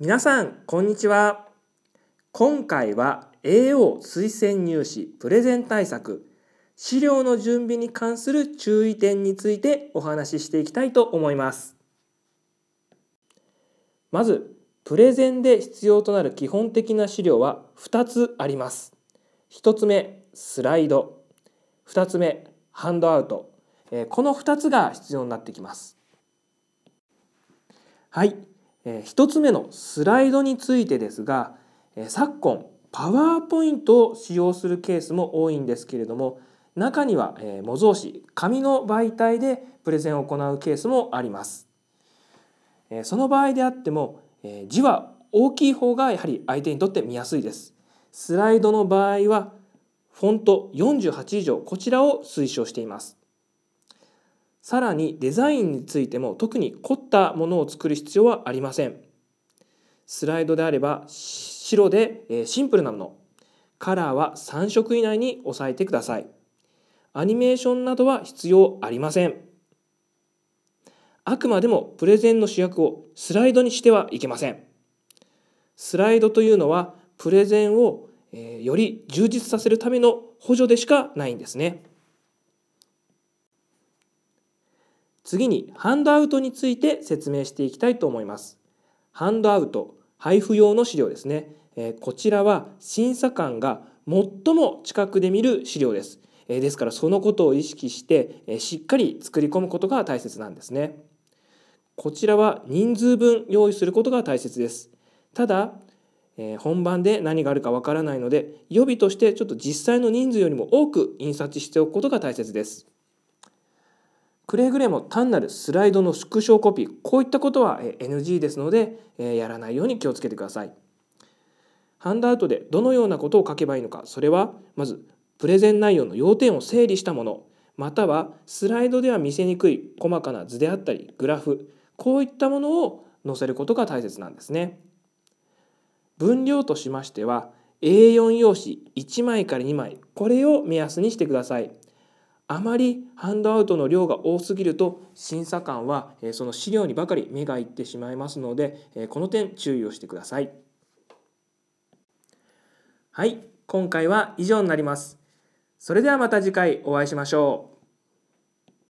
皆さんこんにちは今回は AO 推薦入試プレゼン対策資料の準備に関する注意点についてお話ししていきたいと思いますまずプレゼンで必要となる基本的な資料は2つあります1つ目スライド2つ目ハンドアウトこの2つが必要になってきますはいえ1つ目のスライドについてですが、え昨今パワーポイントを使用するケースも多いんですけれども中には、え模造紙紙の媒体でプレゼンを行うケースもあります。えその場合であっても、え字は大きい方がやはり相手にとって見やすいです。スライドの場合はフォント48以上こちらを推奨しています。さらにデザインについても特に凝ったものを作る必要はありませんスライドであれば白でシンプルなものカラーは3色以内に抑えてくださいアニメーションなどは必要ありませんあくまでもプレゼンの主役をスライドにしてはいけませんスライドというのはプレゼンをより充実させるための補助でしかないんですね。次にハンドアウトについて説明していきたいと思います。ハンドアウト配布用の資料ですね。えこちらは審査官が最も近くで見る資料です。えですからそのことを意識して、えしっかり作り込むことが大切なんですね。こちらは人数分用意することが大切です。ただ、え本番で何があるかわからないので予備としてちょっと実際の人数よりも多く印刷しておくことが大切です。くれぐれも単なるスライドのスクショコピーこういったことは NG ですのでやらないように気をつけてくださいハンドアウトでどのようなことを書けばいいのかそれはまずプレゼン内容の要点を整理したものまたはスライドでは見せにくい細かな図であったりグラフこういったものを載せることが大切なんですね分量としましては A4 用紙1枚から2枚これを目安にしてください。あまりハンドアウトの量が多すぎると審査官はその資料にばかり目がいってしまいますのでこの点注意をしてください。はい今回は以上になります。それではまた次回お会いしましょう。